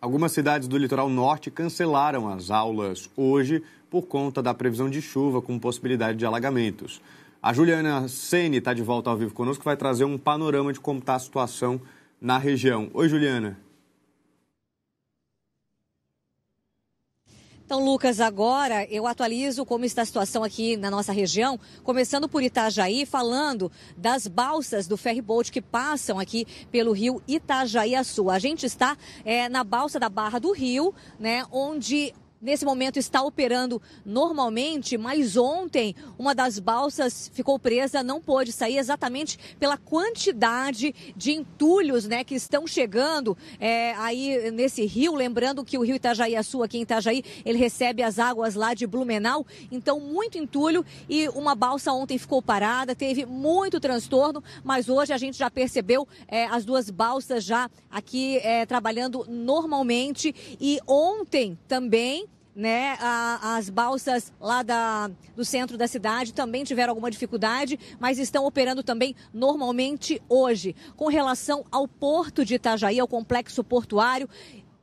Algumas cidades do litoral norte cancelaram as aulas hoje por conta da previsão de chuva com possibilidade de alagamentos. A Juliana Sene está de volta ao vivo conosco, vai trazer um panorama de como está a situação na região. Oi, Juliana. Então, Lucas, agora eu atualizo como está a situação aqui na nossa região, começando por Itajaí, falando das balsas do ferry boat que passam aqui pelo rio Itajaí Açu. A gente está é, na balsa da Barra do Rio, né, onde nesse momento está operando normalmente, mas ontem uma das balsas ficou presa, não pôde sair exatamente pela quantidade de entulhos né, que estão chegando é, aí nesse rio. Lembrando que o rio Itajaí Açu, é aqui em Itajaí, ele recebe as águas lá de Blumenau, então muito entulho e uma balsa ontem ficou parada, teve muito transtorno, mas hoje a gente já percebeu é, as duas balsas já aqui é, trabalhando normalmente e ontem também né? A, as balsas lá da, do centro da cidade também tiveram alguma dificuldade, mas estão operando também normalmente hoje. Com relação ao porto de Itajaí, ao complexo portuário,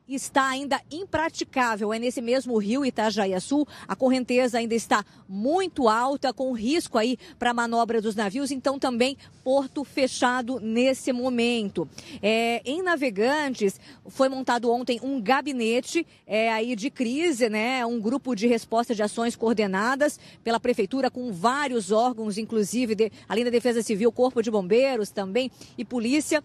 está ainda impraticável. É nesse mesmo rio Itajaiaçu, a correnteza ainda está muito alta, com risco aí para a manobra dos navios, então também porto fechado nesse momento. É, em Navegantes, foi montado ontem um gabinete é, aí de crise, né? um grupo de resposta de ações coordenadas pela Prefeitura com vários órgãos, inclusive de, além da Defesa Civil, Corpo de Bombeiros também e Polícia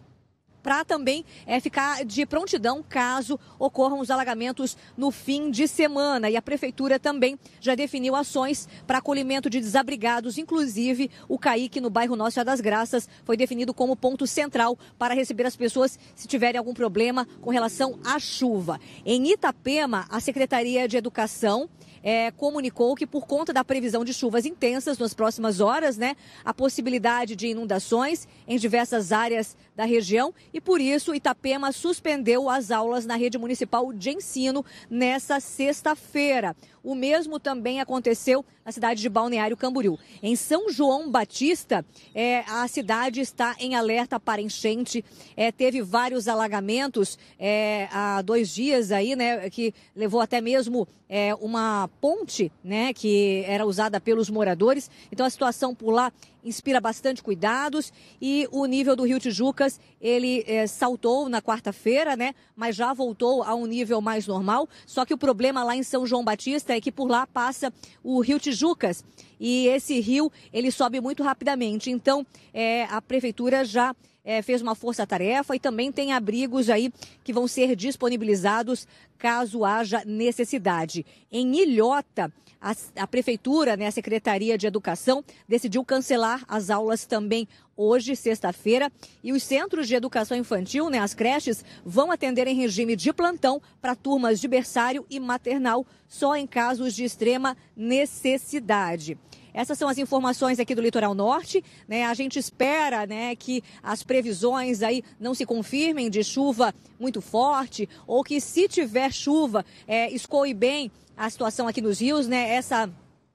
para também é, ficar de prontidão caso ocorram os alagamentos no fim de semana. E a prefeitura também já definiu ações para acolhimento de desabrigados, inclusive o Caique no bairro Nossa das Graças foi definido como ponto central para receber as pessoas se tiverem algum problema com relação à chuva. Em Itapema, a Secretaria de Educação é, comunicou que por conta da previsão de chuvas intensas nas próximas horas, né, a possibilidade de inundações em diversas áreas da região e por isso Itapema suspendeu as aulas na rede municipal de ensino nessa sexta-feira. O mesmo também aconteceu na cidade de Balneário Camboriú. Em São João Batista, é, a cidade está em alerta para enchente. É, teve vários alagamentos é, há dois dias aí, né? Que levou até mesmo é, uma ponte, né? Que era usada pelos moradores. Então a situação por lá inspira bastante cuidados e o nível do Rio Tijucas ele é, saltou na quarta-feira, né? Mas já voltou a um nível mais normal. Só que o problema lá em São João Batista vista é que por lá passa o rio Tijucas e esse rio ele sobe muito rapidamente. Então é, a prefeitura já é, fez uma força-tarefa e também tem abrigos aí que vão ser disponibilizados caso haja necessidade. Em Ilhota, a, a prefeitura, né, a Secretaria de Educação, decidiu cancelar as aulas também hoje, sexta-feira. E os centros de educação infantil, né, as creches, vão atender em regime de plantão para turmas de berçário e maternal, só em casos de extrema necessidade. Essas são as informações aqui do Litoral Norte. Né? A gente espera né, que as previsões aí não se confirmem de chuva muito forte ou que se tiver chuva, é, escoe bem a situação aqui nos rios, né? Essa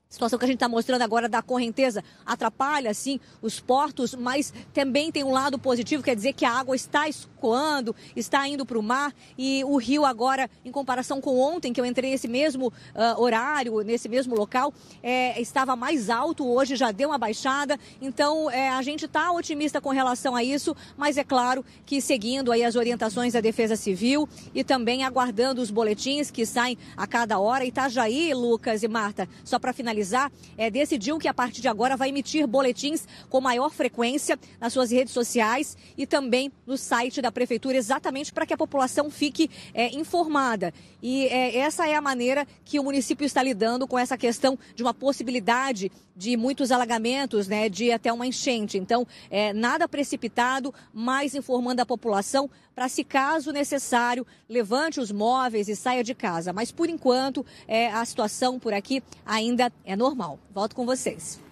situação que a gente está mostrando agora da correnteza atrapalha, sim, os portos, mas também tem um lado positivo, quer dizer que a água está escura evacuando, está indo para o mar e o rio agora, em comparação com ontem, que eu entrei nesse mesmo uh, horário, nesse mesmo local, é, estava mais alto, hoje já deu uma baixada. Então é, a gente está otimista com relação a isso, mas é claro que seguindo aí as orientações da Defesa Civil e também aguardando os boletins que saem a cada hora. Itajaí, Lucas e Marta, só para finalizar, é, decidiu que a partir de agora vai emitir boletins com maior frequência nas suas redes sociais e também no site da prefeitura exatamente para que a população fique é, informada. E é, essa é a maneira que o município está lidando com essa questão de uma possibilidade de muitos alagamentos, né, de até uma enchente. Então, é, nada precipitado, mas informando a população para, se caso necessário, levante os móveis e saia de casa. Mas, por enquanto, é, a situação por aqui ainda é normal. Volto com vocês.